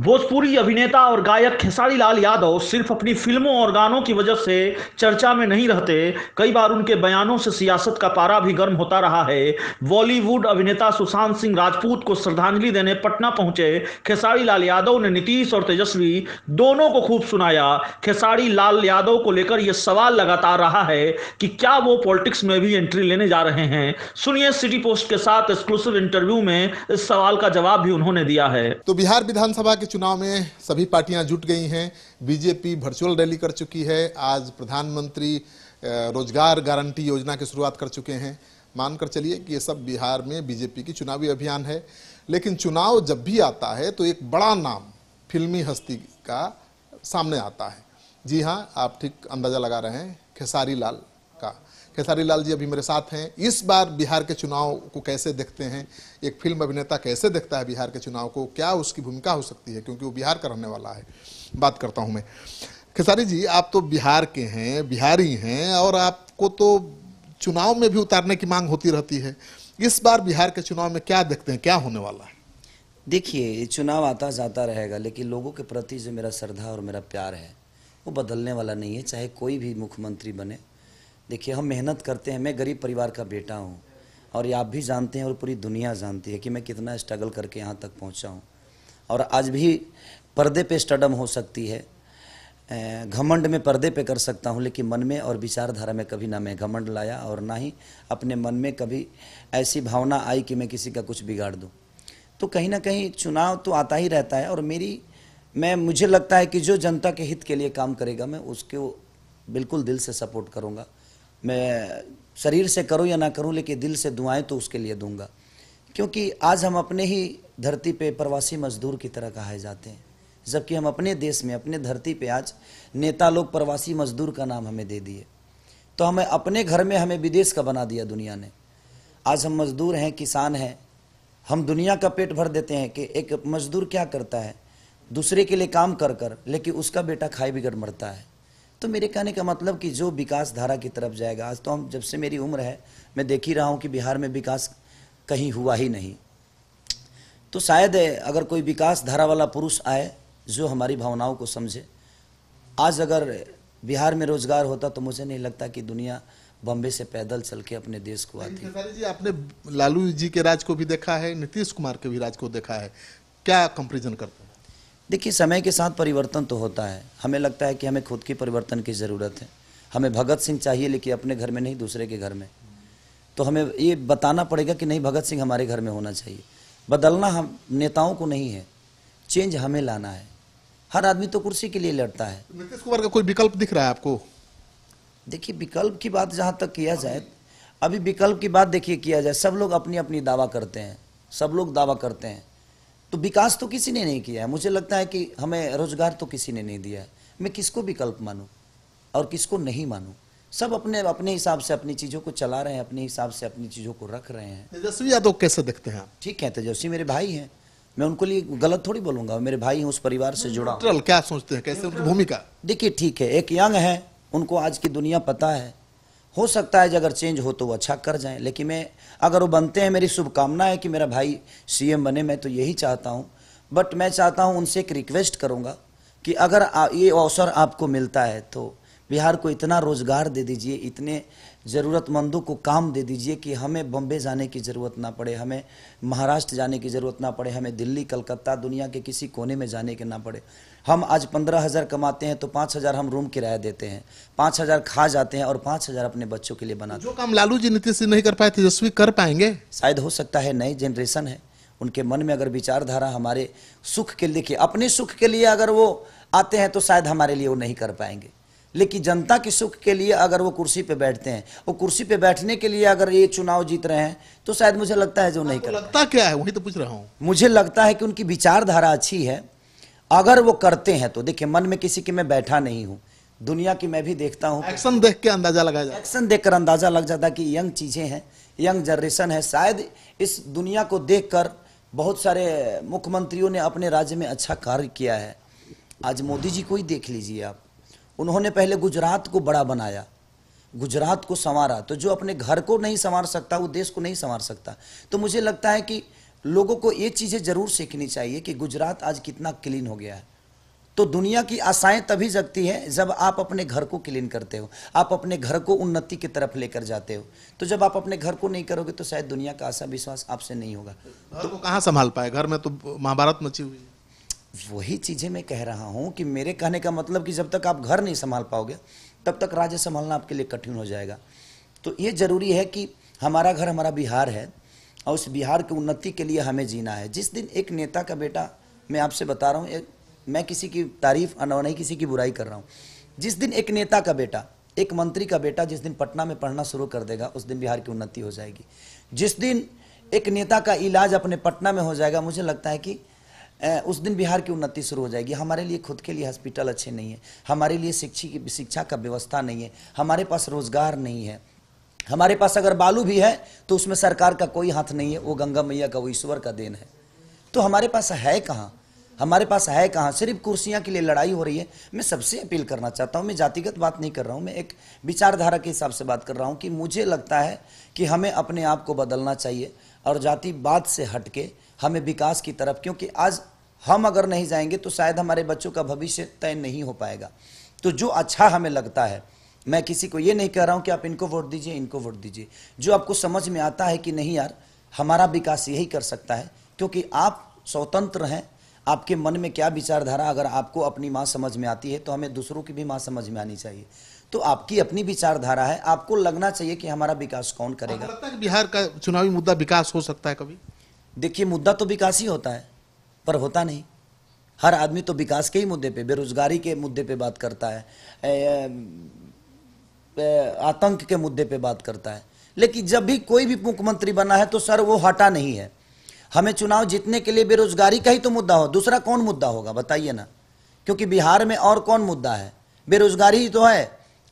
भोजपुरी अभिनेता और गायक खेसारी लाल यादव सिर्फ अपनी फिल्मों और गानों की वजह से चर्चा में नहीं रहते कई बार उनके बयानों से सियासत का पारा भी गर्म होता रहा है बॉलीवुड अभिनेता सुशांत सिंह राजपूत को श्रद्धांजलि देने पटना पहुंचे खेसारी लाल यादव ने नीतीश और तेजस्वी दोनों को खूब सुनाया खेसारी लाल यादव को लेकर यह सवाल लगातार रहा है कि क्या वो पॉलिटिक्स में भी एंट्री लेने जा रहे हैं सुनिए सिटी पोस्ट के साथ एक्सक्लूसिव इंटरव्यू में इस सवाल का जवाब भी उन्होंने दिया है तो बिहार विधानसभा के चुनाव में सभी पार्टियां जुट गई हैं बीजेपी वर्चुअल रैली कर चुकी है आज प्रधानमंत्री रोजगार गारंटी योजना की शुरुआत कर चुके हैं मानकर चलिए कि ये सब बिहार में बीजेपी की चुनावी अभियान है लेकिन चुनाव जब भी आता है तो एक बड़ा नाम फिल्मी हस्ती का सामने आता है जी हाँ आप ठीक अंदाज़ा लगा रहे हैं खेसारी लाल का खेसारी लाल जी अभी मेरे साथ हैं इस बार बिहार के चुनाव को कैसे देखते हैं एक फिल्म अभिनेता कैसे देखता है बिहार के चुनाव को क्या उसकी भूमिका हो सकती है क्योंकि वो बिहार का रहने वाला है बात करता हूँ मैं खेसारी जी आप तो बिहार के हैं बिहारी हैं और आपको तो चुनाव में भी उतारने की मांग होती रहती है इस बार बिहार के चुनाव में क्या देखते हैं क्या होने वाला है देखिए चुनाव आता जाता रहेगा लेकिन लोगों के प्रति जो मेरा श्रद्धा और मेरा प्यार है वो बदलने वाला नहीं है चाहे कोई भी मुख्यमंत्री बने देखिए हम मेहनत करते हैं मैं गरीब परिवार का बेटा हूँ और ये आप भी जानते हैं और पूरी दुनिया जानती है कि मैं कितना स्ट्रगल करके यहाँ तक पहुँचा हूँ और आज भी पर्दे पे स्टडम हो सकती है घमंड में पर्दे पे कर सकता हूँ लेकिन मन में और विचारधारा में कभी ना मैं घमंड लाया और ना ही अपने मन में कभी ऐसी भावना आई कि मैं किसी का कुछ बिगाड़ दूँ तो कहीं ना कहीं चुनाव तो आता ही रहता है और मेरी मैं मुझे लगता है कि जो जनता के हित के लिए काम करेगा मैं उसको बिल्कुल दिल से सपोर्ट करूँगा मैं शरीर से करूं या ना करूं लेकिन दिल से दुआएं तो उसके लिए दूंगा क्योंकि आज हम अपने ही धरती पे प्रवासी मजदूर की तरह कहे जाते हैं जबकि हम अपने देश में अपने धरती पे आज नेता लोग प्रवासी मजदूर का नाम हमें दे दिए तो हमें अपने घर में हमें विदेश का बना दिया दुनिया ने आज हम मजदूर हैं किसान हैं हम दुनिया का पेट भर देते हैं कि एक मजदूर क्या करता है दूसरे के लिए काम कर कर लेकिन उसका बेटा खाई बिगड़ मरता है तो मेरे कहने का मतलब कि जो विकास धारा की तरफ जाएगा आज तो हम जब से मेरी उम्र है मैं देख ही रहा हूँ कि बिहार में विकास कहीं हुआ ही नहीं तो शायद अगर कोई विकास धारा वाला पुरुष आए जो हमारी भावनाओं को समझे आज अगर बिहार में रोजगार होता तो मुझे नहीं लगता कि दुनिया बॉम्बे से पैदल चल के अपने देश को आती जी आपने लालू जी के राज को भी देखा है नीतीश कुमार के भी राज को देखा है क्या कंपेरिजन करते हैं देखिए समय के साथ परिवर्तन तो होता है हमें लगता है कि हमें खुद की परिवर्तन की ज़रूरत है हमें भगत सिंह चाहिए लेकिन अपने घर में नहीं दूसरे के घर में तो हमें ये बताना पड़ेगा कि नहीं भगत सिंह हमारे घर में होना चाहिए बदलना हम नेताओं को नहीं है चेंज हमें लाना है हर आदमी तो कुर्सी के लिए लड़ता है नीतीश कुमार का कोई विकल्प दिख रहा है आपको देखिए विकल्प की बात जहाँ तक किया जाए अभी विकल्प की बात देखिए किया जाए सब लोग अपनी अपनी दावा करते हैं सब लोग दावा करते हैं तो विकास तो किसी ने नहीं किया है मुझे लगता है कि हमें रोजगार तो किसी ने नहीं दिया है मैं किसको विकल्प मानूँ और किसको नहीं मानूँ सब अपने अपने हिसाब से अपनी चीज़ों को चला रहे हैं अपने हिसाब से अपनी चीज़ों को रख रहे हैं तेजस्वी यादव कैसे देखते हैं ठीक है तेजस्वी मेरे भाई हैं मैं उनको लिए गलत थोड़ी बोलूंगा मेरे भाई हैं उस परिवार से जुड़ा क्या सोचते हैं कैसे उनकी भूमिका देखिए ठीक है एक यंग है उनको आज की दुनिया पता है हो सकता है जो अगर चेंज हो तो वो अच्छा कर जाए लेकिन मैं अगर वो बनते हैं मेरी शुभकामना है कि मेरा भाई सीएम बने मैं तो यही चाहता हूं बट मैं चाहता हूं उनसे एक रिक्वेस्ट करूंगा कि अगर ये अवसर आपको मिलता है तो बिहार को इतना रोज़गार दे दीजिए इतने ज़रूरतमंदों को काम दे दीजिए कि हमें बम्बे जाने की ज़रूरत ना पड़े हमें महाराष्ट्र जाने की ज़रूरत ना पड़े हमें दिल्ली कलकत्ता दुनिया के किसी कोने में जाने के ना पड़े हम आज पंद्रह हज़ार कमाते हैं तो पाँच हज़ार हम रूम किराया देते हैं पाँच हज़ार खा जाते हैं और पाँच हज़ार अपने बच्चों के लिए बनाते हैं जो काम लालू जी नीतीश नहीं कर पाए तेजस्वी कर पाएंगे शायद हो सकता है नई जनरेशन है उनके मन में अगर विचारधारा हमारे सुख के लिए अपने सुख के लिए अगर वो आते हैं तो शायद हमारे लिए वो नहीं कर पाएंगे लेकिन जनता के सुख के लिए अगर वो कुर्सी पे बैठते हैं वो कुर्सी पे बैठने के लिए अगर ये चुनाव जीत रहे हैं तो शायद मुझे लगता है जो नहीं कर लगता क्या है वही तो पूछ रहा हूँ मुझे लगता है कि उनकी विचारधारा अच्छी है अगर वो करते हैं तो देखिए मन में किसी की मैं बैठा नहीं हूँ दुनिया की मैं भी देखता हूँ एक्शन देख के अंदाजा लगा जाता एक्शन देख कर अंदाजा लग जाता कि यंग चीज़ें हैं यंग जनरेशन है शायद इस दुनिया को देख बहुत सारे मुख्यमंत्रियों ने अपने राज्य में अच्छा कार्य किया है आज मोदी जी को ही देख लीजिए आप उन्होंने पहले गुजरात को बड़ा बनाया गुजरात को संवारा तो जो अपने घर को नहीं संवार सकता वो देश को नहीं संवार सकता तो मुझे लगता है कि लोगों को ये चीज़ें ज़रूर सीखनी चाहिए कि गुजरात आज कितना क्लीन हो गया है तो दुनिया की आशाएं तभी जगती हैं जब आप अपने घर को क्लीन करते हो आप अपने घर को उन्नति की तरफ लेकर जाते हो तो जब आप अपने घर को नहीं करोगे तो शायद दुनिया का आशा विश्वास आपसे नहीं होगा घर तो, को कहाँ संभाल पाए घर में तो महाभारत मची हुई है वही चीज़ें मैं कह रहा हूँ कि मेरे कहने का मतलब कि जब तक आप घर नहीं संभाल पाओगे तब तक राज्य संभालना आपके लिए कठिन हो जाएगा तो ये ज़रूरी है कि हमारा घर हमारा बिहार है और उस बिहार की उन्नति के लिए हमें जीना है जिस दिन एक नेता का बेटा मैं आपसे बता रहा हूँ मैं किसी की तारीफ और नहीं किसी की बुराई कर रहा हूँ जिस दिन एक नेता का बेटा एक मंत्री का बेटा जिस दिन पटना में पढ़ना शुरू कर देगा उस दिन बिहार की उन्नति हो जाएगी जिस दिन एक नेता का इलाज अपने पटना में हो जाएगा मुझे लगता है कि उस दिन बिहार की उन्नति शुरू हो जाएगी हमारे लिए खुद के लिए हॉस्पिटल अच्छे नहीं है हमारे लिए की शिक्षा का व्यवस्था नहीं है हमारे पास रोजगार नहीं है हमारे पास अगर बालू भी है तो उसमें सरकार का कोई हाथ नहीं है वो गंगा मैया का वो ईश्वर का देन है तो हमारे पास है कहाँ हमारे पास है कहाँ सिर्फ कुर्सियाँ के लिए लड़ाई हो रही है मैं सबसे अपील करना चाहता हूँ मैं जातिगत बात नहीं कर रहा हूँ मैं एक विचारधारा के हिसाब से बात कर रहा हूँ कि मुझे लगता है कि हमें अपने आप को बदलना चाहिए और जातिवाद से हट के हमें विकास की तरफ क्योंकि आज हम अगर नहीं जाएंगे तो शायद हमारे बच्चों का भविष्य तय नहीं हो पाएगा तो जो अच्छा हमें लगता है मैं किसी को ये नहीं कह रहा हूँ कि आप इनको वोट दीजिए इनको वोट दीजिए जो आपको समझ में आता है कि नहीं यार हमारा विकास यही कर सकता है क्योंकि आप स्वतंत्र हैं आपके मन में क्या विचारधारा अगर आपको अपनी माँ समझ में आती है तो हमें दूसरों की भी माँ समझ में आनी चाहिए तो आपकी अपनी विचारधारा है आपको लगना चाहिए कि हमारा विकास कौन करेगा लगता है बिहार का चुनावी मुद्दा विकास हो सकता है कभी देखिए मुद्दा तो विकास ही होता है पर होता नहीं हर आदमी तो विकास के ही मुद्दे पे बेरोजगारी के मुद्दे पे बात करता है आतंक के मुद्दे पे बात करता है लेकिन जब भी कोई भी मुख्यमंत्री बना है तो सर वो हटा नहीं है हमें चुनाव जीतने के लिए बेरोजगारी का ही तो मुद्दा हो दूसरा कौन मुद्दा होगा बताइए ना क्योंकि बिहार में और कौन मुद्दा है बेरोजगारी ही तो है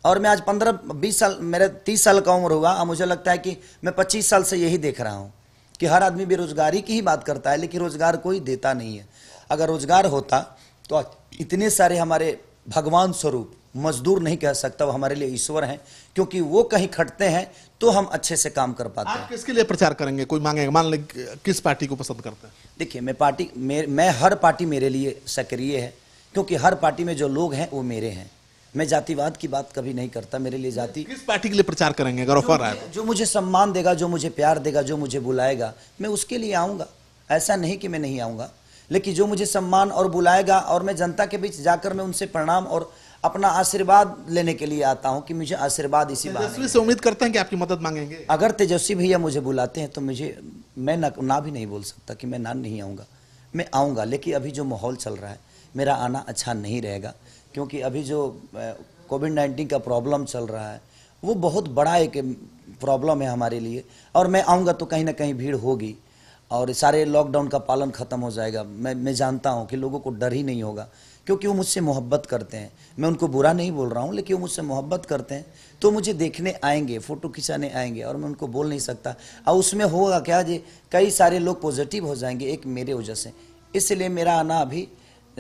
और मैं आज पंद्रह बीस साल मेरे तीस साल का उम्र होगा और मुझे लगता है कि मैं पच्चीस साल से यही देख रहा हूँ कि हर आदमी बेरोजगारी की ही बात करता है लेकिन रोजगार कोई देता नहीं है अगर रोजगार होता तो इतने सारे हमारे भगवान स्वरूप मजदूर नहीं कह सकता वो हमारे लिए ईश्वर हैं क्योंकि वो कहीं खटते हैं तो हम अच्छे से काम कर पाते हैं किसके लिए प्रचार करेंगे कोई मांगेगा मान लें किस पार्टी को पसंद करते हैं देखिए मैं पार्टी मैं हर पार्टी मेरे लिए सक्रिय है क्योंकि हर पार्टी में जो लोग हैं वो मेरे हैं मैं जातिवाद की बात कभी नहीं करता मेरे लिए जाति किस पार्टी के लिए प्रचार करेंगे अगर ऑफर आए तो? जो मुझे सम्मान देगा जो मुझे प्यार देगा जो मुझे बुलाएगा मैं उसके लिए आऊँगा ऐसा नहीं कि मैं नहीं आऊँगा लेकिन जो मुझे सम्मान और बुलाएगा और मैं जनता के बीच जाकर मैं उनसे प्रणाम और अपना आशीर्वाद लेने के लिए आता हूँ कि मुझे आशीर्वाद इसी बात से उम्मीद करते हैं कि आपकी मदद मांगेंगे अगर तेजस्वी भैया मुझे बुलाते हैं तो मुझे मैं ना, ना भी नहीं बोल सकता कि मैं ना नहीं आऊँगा मैं आऊँगा लेकिन अभी जो माहौल चल रहा है मेरा आना अच्छा नहीं रहेगा क्योंकि अभी जो कोविड नाइन्टीन का प्रॉब्लम चल रहा है वो बहुत बड़ा एक प्रॉब्लम है हमारे लिए और मैं आऊँगा तो कहीं ना कहीं भीड़ होगी और सारे लॉकडाउन का पालन ख़त्म हो जाएगा मैं मैं जानता हूँ कि लोगों को डर ही नहीं होगा क्योंकि वो मुझसे मोहब्बत करते हैं मैं उनको बुरा नहीं बोल रहा हूँ लेकिन वो मुझसे मोहब्बत करते हैं तो मुझे देखने आएंगे फ़ोटो खिंचाने आएंगे और मैं उनको बोल नहीं सकता और उसमें होगा क्या जी कई सारे लोग पॉजिटिव हो जाएंगे एक मेरे वजह से इसलिए मेरा आना अभी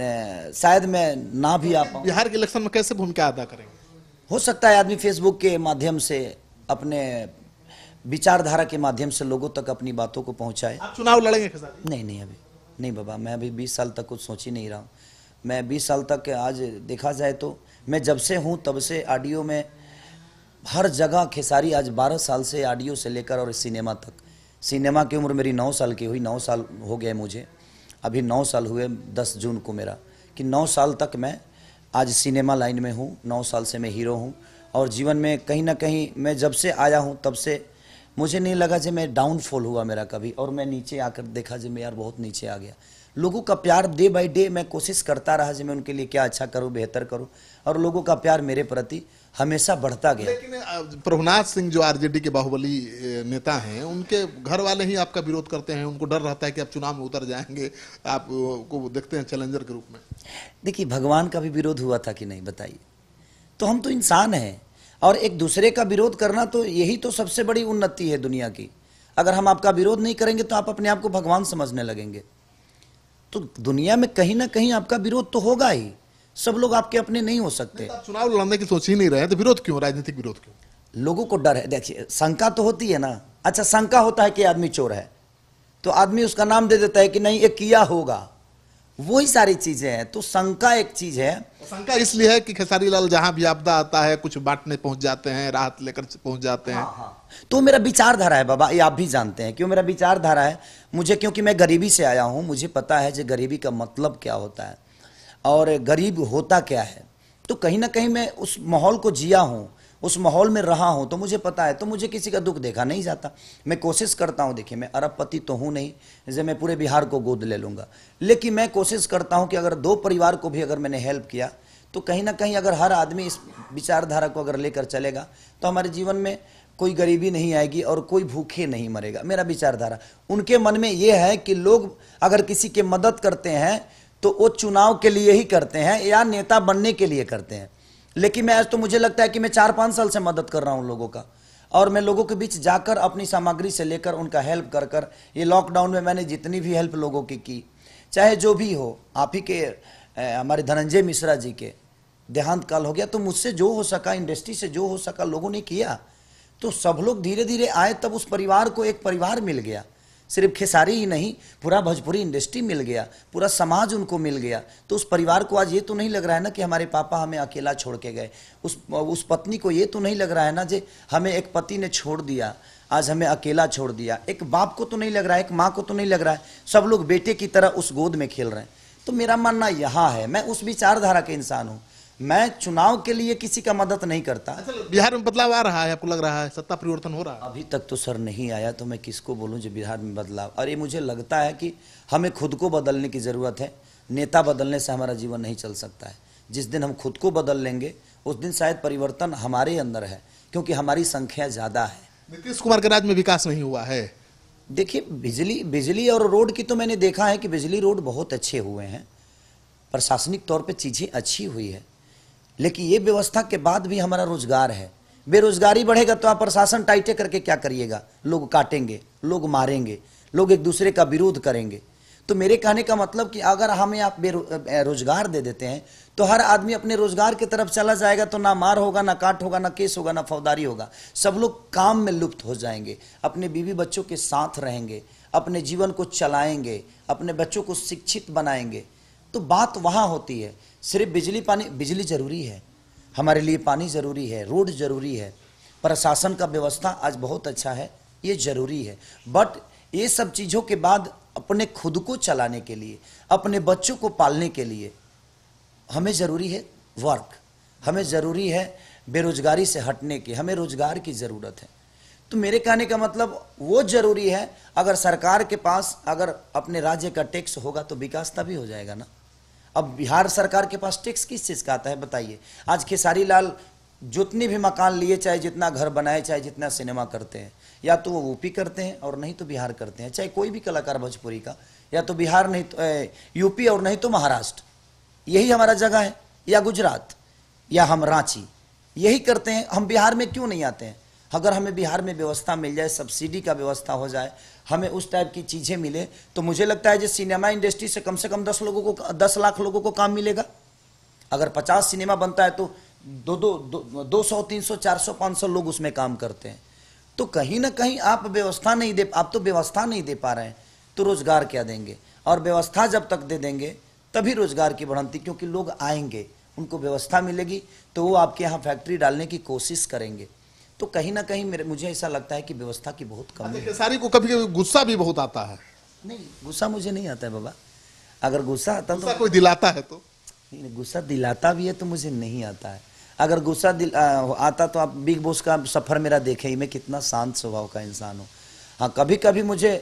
शायद मैं ना भी आ पाऊँ बिहार के इलेक्शन में कैसे भूमिका अदा करेंगे हो सकता है आदमी फेसबुक के माध्यम से अपने विचारधारा के माध्यम से लोगों तक अपनी बातों को पहुंचाए आप चुनाव लड़ेंगे नहीं नहीं अभी नहीं बाबा मैं अभी 20 साल तक कुछ सोच ही नहीं रहा हूँ मैं 20 साल तक आज देखा जाए तो मैं जब से हूँ तब से ऑडियो में हर जगह खेसारी आज 12 साल से ऑडियो से लेकर और सिनेमा तक सिनेमा की उम्र मेरी नौ साल की हुई नौ साल हो गए मुझे अभी नौ साल हुए दस जून को मेरा कि नौ साल तक मैं आज सिनेमा लाइन में हूँ नौ साल से मैं हीरो हूँ और जीवन में कहीं ना कहीं मैं जब से आया हूँ तब से मुझे नहीं लगा जी मैं डाउनफॉल हुआ मेरा कभी और मैं नीचे आकर देखा जी मैं यार बहुत नीचे आ गया लोगों का प्यार डे बाई डे मैं कोशिश करता रहा जी मैं उनके लिए क्या अच्छा करूँ बेहतर करूँ और लोगों का प्यार मेरे प्रति हमेशा बढ़ता गया लेकिन प्रभुनाथ सिंह जो आरजेडी के बाहुबली नेता हैं उनके घर वाले ही आपका विरोध करते हैं उनको डर रहता है कि आप चुनाव में उतर जाएंगे आपको देखते हैं चैलेंजर के रूप में देखिए भगवान का भी विरोध हुआ था कि नहीं बताइए तो हम तो इंसान हैं और एक दूसरे का विरोध करना तो यही तो सबसे बड़ी उन्नति है दुनिया की अगर हम आपका विरोध नहीं करेंगे तो आप अपने आप को भगवान समझने लगेंगे तो दुनिया में कहीं ना कहीं आपका विरोध तो होगा ही सब लोग आपके अपने नहीं हो सकते चुनाव लड़ने की सोच ही नहीं रहे तो विरोध क्यों राजनीतिक विरोध क्यों लोगों को डर है देखिए शंका तो होती है ना अच्छा शंका होता है कि आदमी चोर है तो आदमी उसका नाम दे देता है कि नहीं ये किया होगा वही सारी चीजें हैं तो शंका एक चीज है शंका इसलिए है कि खेसारी लाल जहां भी आपदा आता है कुछ बांटने पहुंच जाते हैं राहत लेकर पहुंच जाते हैं हाँ, हाँ। तो मेरा विचारधारा है बाबा ये आप भी जानते हैं क्यों मेरा विचारधारा है मुझे क्योंकि मैं गरीबी से आया हूं मुझे पता है जो गरीबी का मतलब क्या होता है और गरीब होता क्या है तो कहीं ना कहीं मैं उस माहौल को जिया हूँ उस माहौल में रहा हूँ तो मुझे पता है तो मुझे किसी का दुख देखा नहीं जाता मैं कोशिश करता हूँ देखिए मैं अरबपति तो हूँ नहीं जैसे मैं पूरे बिहार को गोद ले लूँगा लेकिन मैं कोशिश करता हूँ कि अगर दो परिवार को भी अगर मैंने हेल्प किया तो कहीं ना कहीं अगर हर आदमी इस विचारधारा को अगर लेकर चलेगा तो हमारे जीवन में कोई गरीबी नहीं आएगी और कोई भूखे नहीं मरेगा मेरा विचारधारा उनके मन में ये है कि लोग अगर किसी के मदद करते हैं तो वो चुनाव के लिए ही करते हैं या नेता बनने के लिए करते हैं लेकिन मैं आज तो मुझे लगता है कि मैं चार पाँच साल से मदद कर रहा हूँ लोगों का और मैं लोगों के बीच जाकर अपनी सामग्री से लेकर उनका हेल्प कर कर ये लॉकडाउन में मैंने जितनी भी हेल्प लोगों की की चाहे जो भी हो आप ही के हमारे धनंजय मिश्रा जी के देहांत काल हो गया तो मुझसे जो हो सका इंडस्ट्री से जो हो सका लोगों ने किया तो सब लोग धीरे धीरे आए तब उस परिवार को एक परिवार मिल गया सिर्फ खेसारी ही नहीं पूरा भोजपुरी इंडस्ट्री मिल गया पूरा समाज उनको मिल गया तो उस परिवार को आज ये तो नहीं लग रहा है ना कि हमारे पापा हमें अकेला छोड़ के गए उस उस पत्नी को ये तो नहीं लग रहा है ना जे हमें एक पति ने छोड़ दिया आज हमें अकेला छोड़ दिया एक बाप को तो नहीं लग रहा है एक माँ को तो नहीं लग रहा है सब लोग बेटे की तरह उस गोद में खेल रहे हैं तो मेरा मानना यहाँ है मैं उस विचारधारा के इंसान हूँ मैं चुनाव के लिए किसी का मदद नहीं करता अच्छा, बिहार में बदलाव आ रहा है आपको लग रहा है सत्ता परिवर्तन हो रहा है अभी तक तो सर नहीं आया तो मैं किसको बोलूं जो बिहार में बदलाव अरे मुझे लगता है कि हमें खुद को बदलने की ज़रूरत है नेता बदलने से हमारा जीवन नहीं चल सकता है जिस दिन हम खुद को बदल लेंगे उस दिन शायद परिवर्तन हमारे अंदर है क्योंकि हमारी संख्या ज़्यादा है नीतीश कुमार के राज्य में विकास नहीं हुआ है देखिए बिजली बिजली और रोड की तो मैंने देखा है कि बिजली रोड बहुत अच्छे हुए हैं प्रशासनिक तौर पर चीज़ें अच्छी हुई है लेकिन ये व्यवस्था के बाद भी हमारा रोजगार है बेरोजगारी बढ़ेगा तो आप प्रशासन टाइटे करके क्या करिएगा लोग काटेंगे लोग मारेंगे लोग एक दूसरे का विरोध करेंगे तो मेरे कहने का मतलब कि अगर हमें आप बेरोजगार दे देते हैं तो हर आदमी अपने रोजगार की तरफ चला जाएगा तो ना मार होगा ना काट होगा ना केस होगा ना फौदारी होगा सब लोग काम में लुप्त हो जाएंगे अपने बीवी बच्चों के साथ रहेंगे अपने जीवन को चलाएंगे अपने बच्चों को शिक्षित बनाएंगे तो बात वहाँ होती है सिर्फ बिजली पानी बिजली जरूरी है हमारे लिए पानी जरूरी है रोड जरूरी है प्रशासन का व्यवस्था आज बहुत अच्छा है ये जरूरी है बट ये सब चीज़ों के बाद अपने खुद को चलाने के लिए अपने बच्चों को पालने के लिए हमें ज़रूरी है वर्क हमें ज़रूरी है बेरोजगारी से हटने की हमें रोजगार की ज़रूरत है तो मेरे कहने का मतलब वो ज़रूरी है अगर सरकार के पास अगर अपने राज्य का टैक्स होगा तो विकास तभी हो जाएगा ना अब बिहार सरकार के पास टैक्स किस चीज़ का आता है बताइए आज खेसारी लाल जितने भी मकान लिए चाहे जितना घर बनाए चाहे जितना सिनेमा करते हैं या तो वो यूपी करते हैं और नहीं तो बिहार करते हैं चाहे कोई भी कलाकार भोजपुरी का या तो बिहार नहीं तो यूपी और नहीं तो महाराष्ट्र यही हमारा जगह है या गुजरात या हम रांची यही करते हैं हम बिहार में क्यों नहीं आते हैं अगर हमें बिहार में व्यवस्था मिल जाए सब्सिडी का व्यवस्था हो जाए हमें उस टाइप की चीज़ें मिले तो मुझे लगता है जिस सिनेमा इंडस्ट्री से कम से कम दस लोगों को दस लाख लोगों को काम मिलेगा अगर पचास सिनेमा बनता है तो दो दो दो, सौ तीन सौ चार सौ पाँच सौ लोग उसमें काम करते हैं तो कहीं ना कहीं आप व्यवस्था नहीं दे आप तो व्यवस्था नहीं दे पा रहे हैं तो रोजगार क्या देंगे और व्यवस्था जब तक दे देंगे तभी रोजगार की बढ़ती क्योंकि लोग आएंगे उनको व्यवस्था मिलेगी तो वो आपके यहाँ फैक्ट्री डालने की कोशिश करेंगे तो कहीं ना कहीं मेरे मुझे ऐसा लगता है कि व्यवस्था की बहुत कमी है सारी को कभी गुस्सा भी बहुत आता है नहीं गुस्सा मुझे नहीं आता है बाबा अगर गुस्सा आता तो गुस्सा तो कोई दिलाता है तो नहीं गुस्सा दिलाता भी है तो मुझे नहीं आता है अगर गुस्सा आता तो आप बिग बॉस का सफ़र मेरा देखें ही मैं कितना शांत स्वभाव का इंसान हूँ हाँ कभी कभी मुझे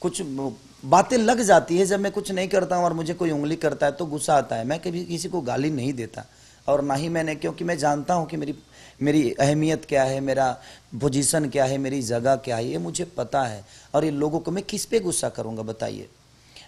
कुछ बातें लग जाती है जब मैं कुछ नहीं करता हूँ और मुझे कोई उंगली करता है तो गुस्सा आता है मैं कभी किसी को गाली नहीं देता और ना ही मैंने क्योंकि मैं जानता हूँ कि मेरी मेरी अहमियत क्या है मेरा पोजीशन क्या है मेरी जगह क्या है ये मुझे पता है और ये लोगों को मैं किस पे गुस्सा करूँगा बताइए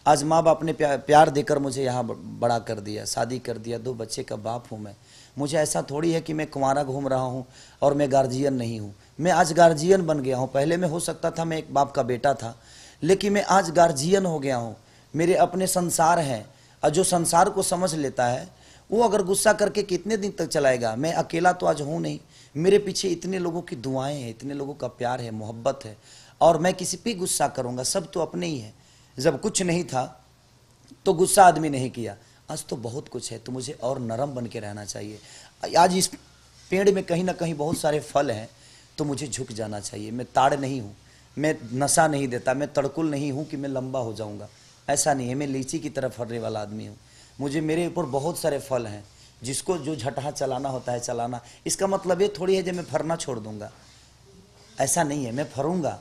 आज माँ बाप ने प्यार, प्यार देकर मुझे यहाँ बड़ा कर दिया शादी कर दिया दो बच्चे का बाप हूँ मैं मुझे ऐसा थोड़ी है कि मैं कुंवारा घूम रहा हूँ और मैं गार्जियन नहीं हूँ मैं आज गार्जियन बन गया हूँ पहले मैं हो सकता था मैं एक बाप का बेटा था लेकिन मैं आज गार्जियन हो गया हूँ मेरे अपने संसार हैं और जो संसार को समझ लेता है वो अगर गुस्सा करके कितने दिन तक चलाएगा मैं अकेला तो आज हूँ नहीं मेरे पीछे इतने लोगों की दुआएं हैं इतने लोगों का प्यार है मोहब्बत है और मैं किसी पर गुस्सा करूँगा सब तो अपने ही है जब कुछ नहीं था तो गुस्सा आदमी नहीं किया आज तो बहुत कुछ है तो मुझे और नरम बन के रहना चाहिए आज इस पेड़ में कहीं ना कहीं बहुत सारे फल हैं तो मुझे झुक जाना चाहिए मैं ताड़ नहीं हूँ मैं नशा नहीं देता मैं तड़कुल नहीं हूँ कि मैं लंबा हो जाऊँगा ऐसा नहीं है मैं लीची की तरफ फरने वाला आदमी हूँ मुझे मेरे ऊपर बहुत सारे फल हैं जिसको जो झटहा चलाना होता है चलाना इसका मतलब ये थोड़ी है जब मैं फरना छोड़ दूंगा ऐसा नहीं है मैं फरूंगा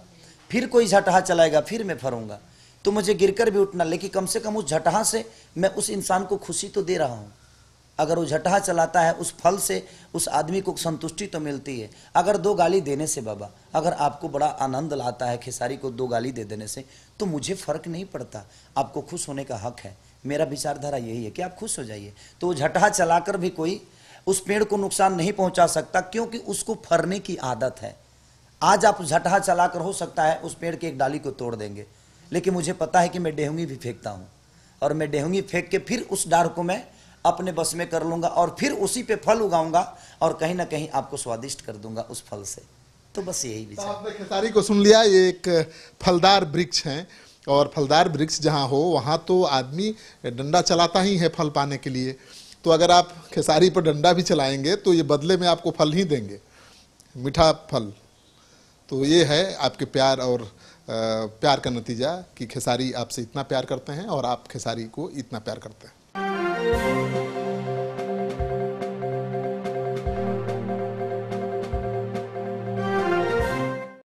फिर कोई झटहा चलाएगा फिर मैं फरूंगा तो मुझे गिरकर भी उठना लेकिन कम से कम उस झटहा से मैं उस इंसान को खुशी तो दे रहा हूँ अगर वो झटहा चलाता है उस फल से उस आदमी को संतुष्टि तो मिलती है अगर दो गाली देने से बाबा अगर आपको बड़ा आनंद लाता है खेसारी को दो गाली दे देने से तो मुझे फर्क नहीं पड़ता आपको खुश होने का हक है मेरा विचारधारा यही है कि आप खुश हो जाइए तो झटहा चलाकर भी कोई उस पेड़ को नुकसान नहीं पहुंचा सकता क्योंकि उसको फरने की आदत है आज आप झटहा चलाकर हो सकता है उस पेड़ की एक डाली को तोड़ देंगे लेकिन मुझे पता है कि मैं डेहूंगी भी फेंकता हूँ और मैं डेहूंगी फेंक के फिर उस डार को मैं अपने बस में कर लूंगा और फिर उसी पे फल उगाऊंगा और कहीं ना कहीं आपको स्वादिष्ट कर दूंगा उस फल से तो बस यही तो विचार आपने खेसारी को सुन लिया ये एक फलदार वृक्ष है और फलदार वृक्ष जहाँ हो वहाँ तो आदमी डंडा चलाता ही है फल पाने के लिए तो अगर आप खेसारी पर डंडा भी चलाएंगे तो ये बदले में आपको फल ही देंगे मीठा फल तो ये है आपके प्यार और प्यार का नतीजा कि खेसारी आपसे इतना प्यार करते हैं और आप खेसारी को इतना प्यार करते हैं